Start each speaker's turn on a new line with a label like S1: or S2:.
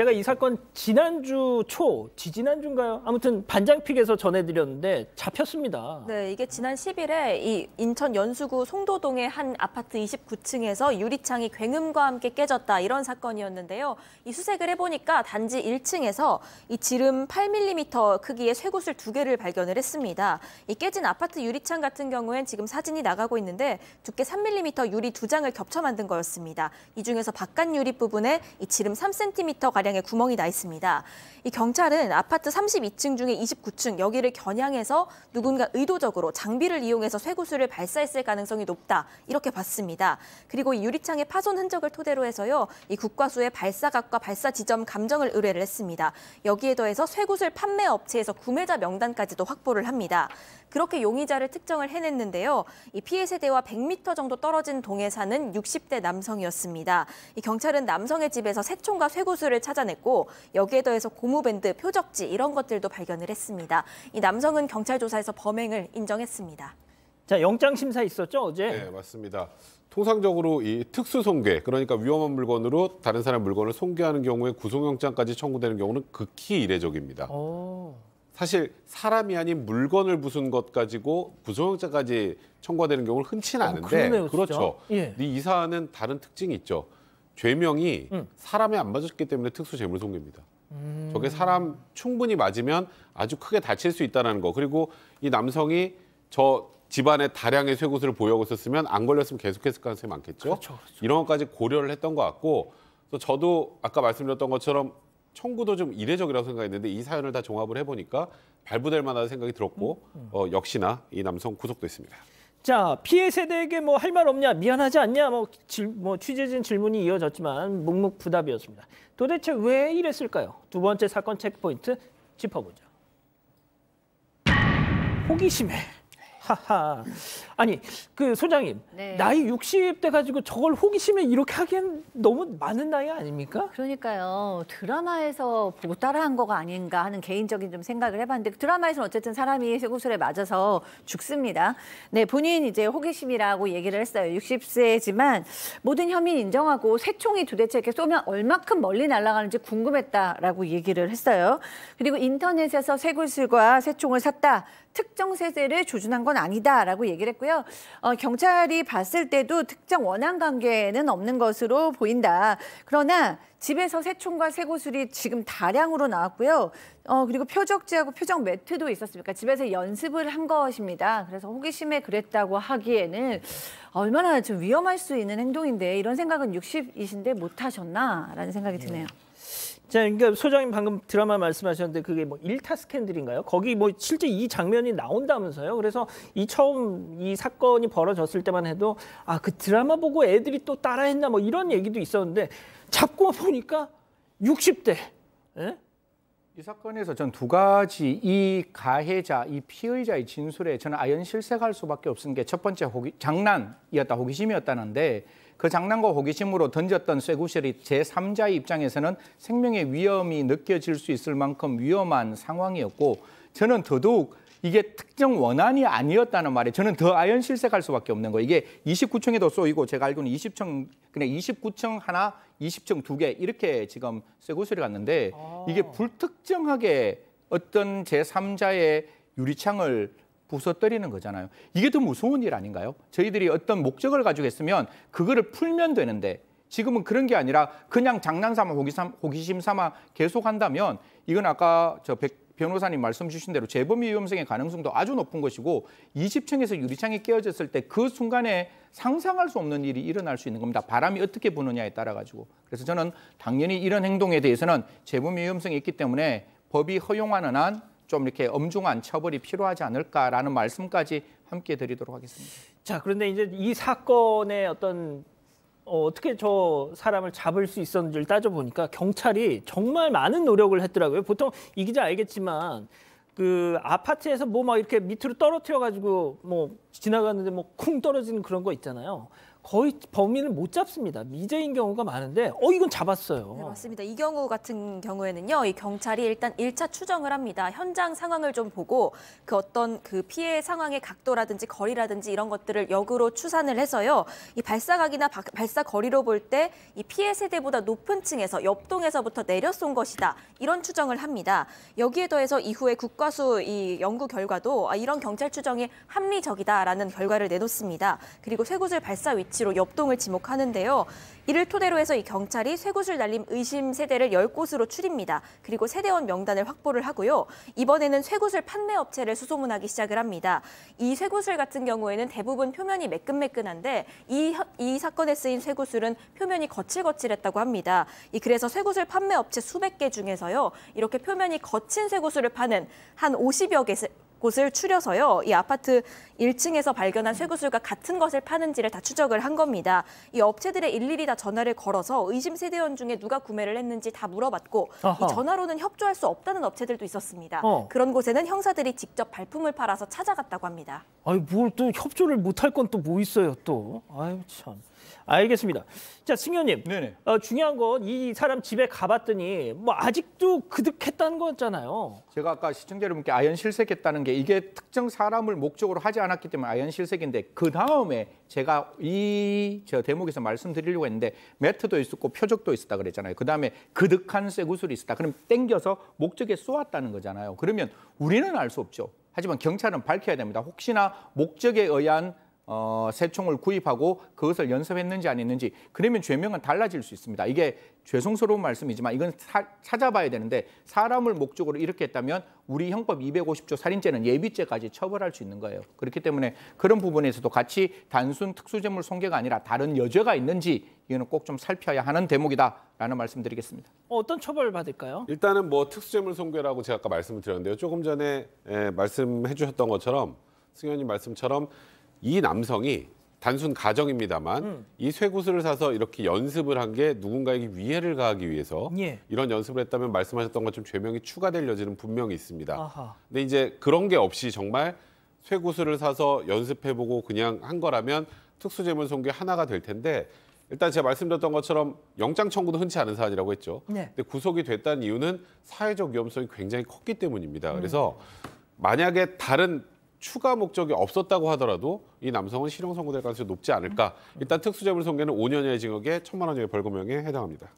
S1: 제가 이 사건 지난주 초, 지지난주인가요? 아무튼 반장픽에서 전해드렸는데 잡혔습니다.
S2: 네, 이게 지난 10일에 이 인천 연수구 송도동의 한 아파트 29층에서 유리창이 굉음과 함께 깨졌다 이런 사건이었는데요. 이 수색을 해보니까 단지 1층에서 이 지름 8mm 크기의 쇠구슬 두 개를 발견을 했습니다. 이 깨진 아파트 유리창 같은 경우엔 지금 사진이 나가고 있는데 두께 3mm 유리 두 장을 겹쳐 만든 거였습니다. 이 중에서 바깥 유리 부분에 이 지름 3cm가량 차량에 구멍이 나 있습니다. 이 경찰은 아파트 32층 중에 29층 여기를 겨냥해서 누군가 의도적으로 장비를 이용해서 쇠구슬을 발사했을 가능성이 높다 이렇게 봤습니다. 그리고 이 유리창의 파손 흔적을 토대로 해서요 이 국과수의 발사각과 발사 지점 감정을 의뢰를 했습니다. 여기에 더해서 쇠구슬 판매 업체에서 구매자 명단까지도 확보를 합니다. 그렇게 용의자를 특정을 해냈는데요. 이 피해 세대와 100m 정도 떨어진 동에 사는 60대 남성이었습니다. 이 경찰은 남성의 집에서 새총과 쇠구슬을 찾아 찾아냈고 여기에 더해서 고무밴드, 표적지 이런 것들도 발견을 했습니다. 이 남성은 경찰 조사에서 범행을 인정했습니다.
S3: 자, 영장 심사 있었죠, 어제? 네, 맞습니다. 통상적으로 이 특수 송괴, 그러니까 위험한 물건으로 다른 사람 물건을 송괴하는 경우에 구속영장까지 청구되는 경우는 극히 이례적입니다.
S1: 오.
S3: 사실 사람이 아닌 물건을 부순 것 가지고 구속영장까지 청구되는 경우는 흔치는 어, 않은데 어, 그러네요, 그렇죠. 예. 근이 사안은 다른 특징이 있죠. 죄명이 음. 사람에 안 맞았기 때문에 특수 재물손괴입니다. 음. 저게 사람 충분히 맞으면 아주 크게 다칠 수 있다는 거. 그리고 이 남성이 저 집안에 다량의 쇠구슬을 보유하고 있었으면 안 걸렸으면 계속했을 가능성이 많겠죠. 그렇죠, 그렇죠. 이런 것까지 고려를 했던 것 같고 또 저도 아까 말씀드렸던 것처럼 청구도 좀 이례적이라고 생각했는데 이 사연을 다 종합을 해보니까 발부될 만한 생각이 들었고 음, 음. 어, 역시나 이 남성 구속됐습니다. 자, 피해 세대에게 뭐 할 말 없냐,
S1: 미안하지 않냐, 뭐, 질, 뭐 취재진 질문이 이어졌지만 묵묵부답이었습니다. 도대체 왜 이랬을까요? 두 번째 사건 체크포인트 짚어보죠. 호기심에 하하. 아니 그 소장님 네. 나이 60대 가지고 저걸 호기심에
S4: 이렇게 하기엔 너무 많은 나이 아닙니까? 그러니까요 드라마에서 보고 따라한 거가 아닌가 하는 개인적인 좀 생각을 해봤는데 드라마에서는 어쨌든 사람이 쇠구슬에 맞아서 죽습니다. 네 본인 이제 호기심이라고 얘기를 했어요. 60세지만 모든 혐의 인정하고 새총이 도대체 이렇게 쏘면 얼마큼 멀리 날아가는지 궁금했다라고 얘기를 했어요. 그리고 인터넷에서 쇠구슬과 새총을 샀다. 특정 세제를 조준한 건 아니다라고 얘기를 했고요. 어, 경찰이 봤을 때도 특정 원한 관계는 없는 것으로 보인다. 그러나 집에서 새총과 새고술이 지금 다량으로 나왔고요. 어, 그리고 표적지하고 표적 매트도 있었습니까 그러니까 집에서 연습을 한 것입니다. 그래서 호기심에 그랬다고 하기에는 얼마나 좀 위험할 수 있는 행동인데 이런 생각은 60이신데 못하셨나라는 생각이 예. 드네요.
S1: 자, 그러니까 소장님 방금 드라마 말씀하셨는데 그게 뭐 일타 스캔들인가요? 거기 뭐 실제 이 장면이 나온다면서요? 그래서 이 처음 이 사건이 벌어졌을 때만 해도 아, 그 드라마 보고 애들이 또 따라했나 뭐 이런 얘기도 있었는데 잡고 보니까 60대. 예?
S4: 이 사건에서 전 두 가지 이 가해자, 이 피의자의 진술에 저는 아연 실색할 수밖에 없은 게 첫 번째 호기, 장난이었다, 호기심이었다는데 그 장난과 호기심으로 던졌던 쇠구슬이 제3자의 입장에서는 생명의 위험이 느껴질 수 있을 만큼 위험한 상황이었고 저는 더더욱 이게 특정 원안이 아니었다는 말에 저는 더 아연 실색할 수밖에 없는 거예요. 이게 29층에도 쏘이고 제가 알고는 20층 그냥 29층 하나, 20층 두 개 이렇게 지금 쇠구슬이 갔는데 아. 이게 불특정하게 어떤 제3자의 유리창을 부서뜨리는 거잖아요. 이게 더 무서운 일 아닌가요? 저희들이 어떤 목적을 가지고 했으면 그거를 풀면 되는데 지금은 그런 게 아니라 그냥 장난삼아 호기심 삼아 계속 한다면 이건 아까 저 백, 변호사님 말씀 주신 대로 재범 위험성의 가능성도 아주 높은 것이고 20층에서 유리창이 깨어졌을 때 그 순간에 상상할 수 없는 일이 일어날 수 있는 겁니다. 바람이 어떻게 부느냐에 따라 가지고. 그래서 저는 당연히 이런 행동에 대해서는 재범 위험성이 있기 때문에 법이 허용하는 한 좀 이렇게 엄중한 처벌이 필요하지 않을까라는 말씀까지 함께 드리도록 하겠습니다.
S1: 자, 그런데 이제 이 사건의 어떤 어, 떻게저 사람을 잡을 수 있었는지를 따져보니까 경찰이 정말 많은 노력을 했더라고요. 보통 이 기자 알겠지만 그 아파트에서 뭐 막 이렇게 밑으로 떨어뜨려가지고 뭐 지나가는데 뭐 쿵 떨어지는 그런 거 있잖아요. 거의 범인을 못 잡습니다. 미제인 경우가 많은데 어 이건 잡았어요. 네,
S2: 맞습니다. 이 경우 같은 경우에는요. 이 경찰이 일단 일차 추정을 합니다. 현장 상황을 좀 보고 그 어떤 그 피해 상황의 각도라든지 거리라든지 이런 것들을 역으로 추산을 해서요. 이 발사각이나 바, 발사 거리로 볼 때 이 피해 세대보다 높은 층에서 옆동에서부터 내려쏜 것이다. 이런 추정을 합니다. 여기에 더해서 이후에 국과수 이 연구 결과도 아, 이런 경찰 추정이 합리적이다라는 결과를 내놓습니다. 그리고 쇠구슬 발사 위 조치로 옆동을 지목하는데요. 이를 토대로 해서 이 경찰이 쇠구슬 날림 의심 세대를 열곳으로 추립니다. 그리고 세대원 명단을 확보를 하고요. 이번에는 쇠구슬 판매 업체를 수소문하기 시작을 합니다. 이 쇠구슬 같은 경우에는 대부분 표면이 매끈매끈한데 이, 이 사건에 쓰인 쇠구슬은 표면이 거칠거칠했다고 합니다. 이 그래서 쇠구슬 판매 업체 수백 개 중에서요. 이렇게 표면이 거친 쇠구슬을 파는 한 50여 개 곳을 추려서요. 이 아파트 1층에서 발견한 쇠구슬과 같은 것을 파는지를 다 추적을 한 겁니다. 이 업체들의 일일이 다 전화를 걸어서 의심 세대원 중에 누가 구매를 했는지 다 물어봤고 이 전화로는 협조할 수 없다는 업체들도 있었습니다. 어. 그런 곳에는 형사들이 직접 발품을 팔아서 찾아갔다고 합니다.
S1: 아니 뭘또 협조를 못할 건 또 뭐 있어요 또. 아유 참. 알겠습니다. 자, 승현님. 네네. 어, 중요한 건 이 사람 집에 가봤더니
S4: 뭐 아직도 그득했다는 거잖아요. 제가 아까 시청자 여러분께 아연 실색했다는 게 이게 특정 사람을 목적으로 하지 않았기 때문에 아연 실색인데 그 다음에 제가 이 저 대목에서 말씀드리려고 했는데 매트도 있었고 표적도 있었다 그랬잖아요. 그 다음에 그득한 쇠구슬이 있었다. 그럼 땡겨서 목적에 쏘았다는 거잖아요. 그러면 우리는 알 수 없죠. 하지만 경찰은 밝혀야 됩니다. 혹시나 목적에 의한 어, 새총을 구입하고 그것을 연습했는지 안 했는지 그러면 죄명은 달라질 수 있습니다. 이게 죄송스러운 말씀이지만 이건 사, 찾아봐야 되는데 사람을 목적으로 이렇게 했다면 우리 형법 250조 살인죄는 예비죄까지 처벌할 수 있는 거예요. 그렇기 때문에 그런 부분에서도 같이 단순 특수재물 손괴가 아니라 다른 여죄가 있는지 이거는 꼭 좀 살펴야 하는 대목이다라는 말씀드리겠습니다.
S1: 어떤 처벌 을 받을까요?
S3: 일단은 뭐 특수재물 손괴라고 제가 아까 말씀을 드렸는데요. 조금 전에 에, 예, 말씀해 주셨던 것처럼 승현님 말씀처럼 이 남성이 단순 가정입니다만 음. 이 쇠구슬을 사서 이렇게 연습을 한 게 누군가에게 위해를 가하기 위해서 예. 이런 연습을 했다면 말씀하셨던 것처럼 죄명이 추가될 여지는 분명히 있습니다. 아하. 근데 이제 그런 게 없이 정말 쇠구슬을 사서 연습해보고 그냥 한 거라면 특수재물 손괴 하나가 될 텐데 일단 제가 말씀드렸던 것처럼 영장 청구도 흔치 않은 사안이라고 했죠. 네. 근데 구속이 됐다는 이유는 사회적 위험성이 굉장히 컸기 때문입니다. 음. 그래서 만약에 다른 추가 목적이 없었다고 하더라도 이 남성은 실형 선고될 가능성이 높지 않을까. 일단 특수재물 손괴는 5년이하의 징역에 1 천만 원이하의 벌금형에 해당합니다.